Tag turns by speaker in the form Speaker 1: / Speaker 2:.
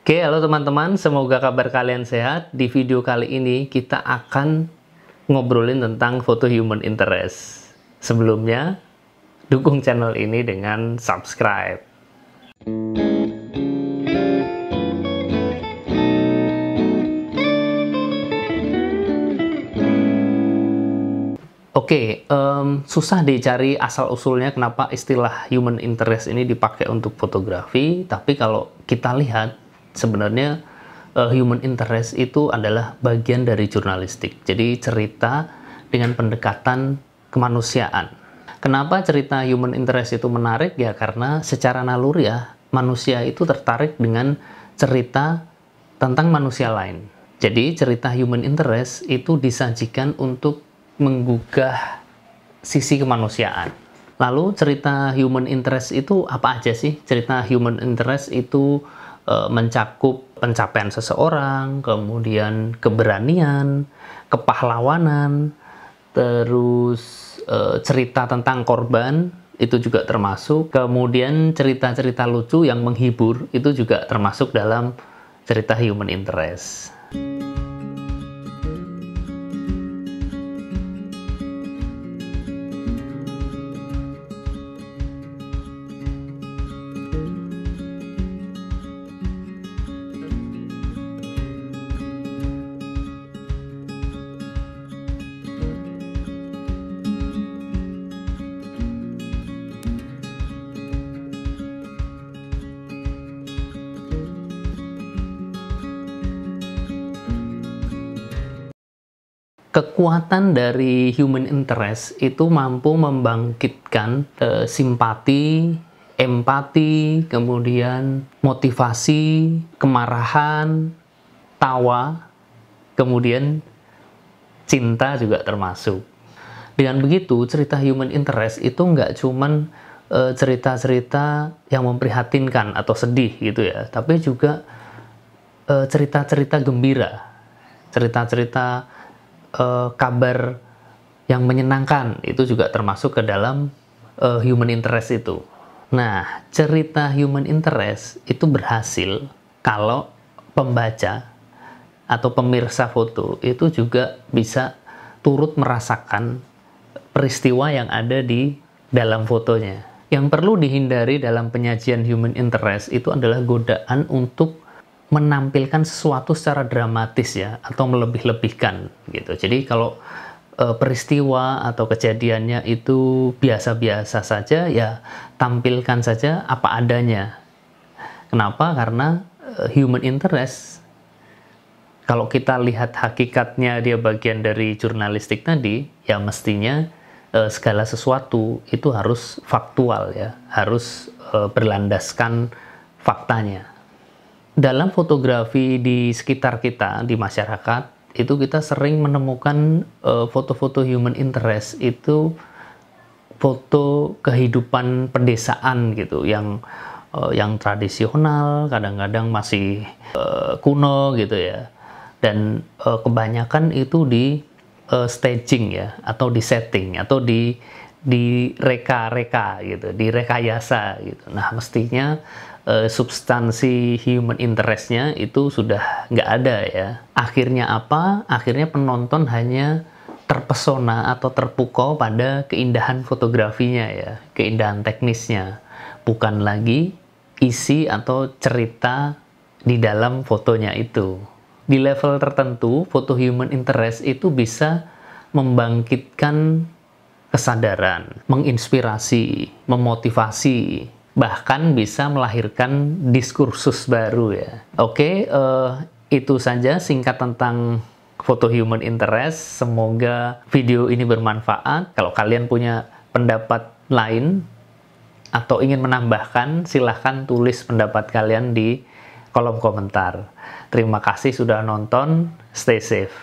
Speaker 1: Oke, halo teman-teman, semoga kabar kalian sehat. Di video kali ini kita akan ngobrolin tentang foto human interest. Sebelumnya, dukung channel ini dengan subscribe. Oke, okay, um, susah dicari asal-usulnya kenapa istilah human interest ini dipakai untuk fotografi, tapi kalau kita lihat sebenarnya uh, human interest itu adalah bagian dari jurnalistik. Jadi cerita dengan pendekatan kemanusiaan. Kenapa cerita human interest itu menarik? Ya karena secara naluri ya manusia itu tertarik dengan cerita tentang manusia lain. Jadi cerita human interest itu disajikan untuk menggugah sisi kemanusiaan. Lalu cerita human interest itu apa aja sih? Cerita human interest itu E, mencakup pencapaian seseorang, kemudian keberanian, kepahlawanan, terus e, cerita tentang korban itu juga termasuk. Kemudian cerita-cerita lucu yang menghibur itu juga termasuk dalam cerita human interest. kekuatan dari human interest itu mampu membangkitkan e, simpati, empati, kemudian motivasi, kemarahan, tawa, kemudian cinta juga termasuk. Dengan begitu, cerita human interest itu nggak cuman eh, cerita-cerita yang memprihatinkan atau sedih gitu ya, tapi juga eh, cerita-cerita gembira, cerita-cerita uh, kabar yang menyenangkan itu juga termasuk ke dalam uh, human interest itu. Nah, cerita human interest itu berhasil kalau pembaca atau pemirsa foto itu juga bisa turut merasakan peristiwa yang ada di dalam fotonya. Yang perlu dihindari dalam penyajian human interest itu adalah godaan untuk menampilkan sesuatu secara dramatis ya atau melebih-lebihkan gitu. Jadi kalau e, peristiwa atau kejadiannya itu biasa-biasa saja ya tampilkan saja apa adanya. Kenapa? Karena e, human interest kalau kita lihat hakikatnya dia bagian dari jurnalistik tadi, ya mestinya e, segala sesuatu itu harus faktual ya, harus e, berlandaskan faktanya dalam fotografi di sekitar kita di masyarakat itu kita sering menemukan eh, foto-foto uh, human interest itu foto kehidupan pedesaan gitu yang uh, yang tradisional kadang-kadang masih uh, kuno gitu ya dan uh, kebanyakan itu di uh, staging ya atau di setting atau di direka-reka gitu, direkayasa gitu. Nah mestinya e, substansi human interestnya itu sudah nggak ada ya. Akhirnya apa? Akhirnya penonton hanya terpesona atau terpukau pada keindahan fotografinya ya, keindahan teknisnya, bukan lagi isi atau cerita di dalam fotonya itu. Di level tertentu, foto human interest itu bisa membangkitkan kesadaran, menginspirasi, memotivasi, bahkan bisa melahirkan diskursus baru ya. Oke, uh, itu saja singkat tentang foto human interest. Semoga video ini bermanfaat. Kalau kalian punya pendapat lain atau ingin menambahkan, silahkan tulis pendapat kalian di kolom komentar. Terima kasih sudah nonton. Stay safe.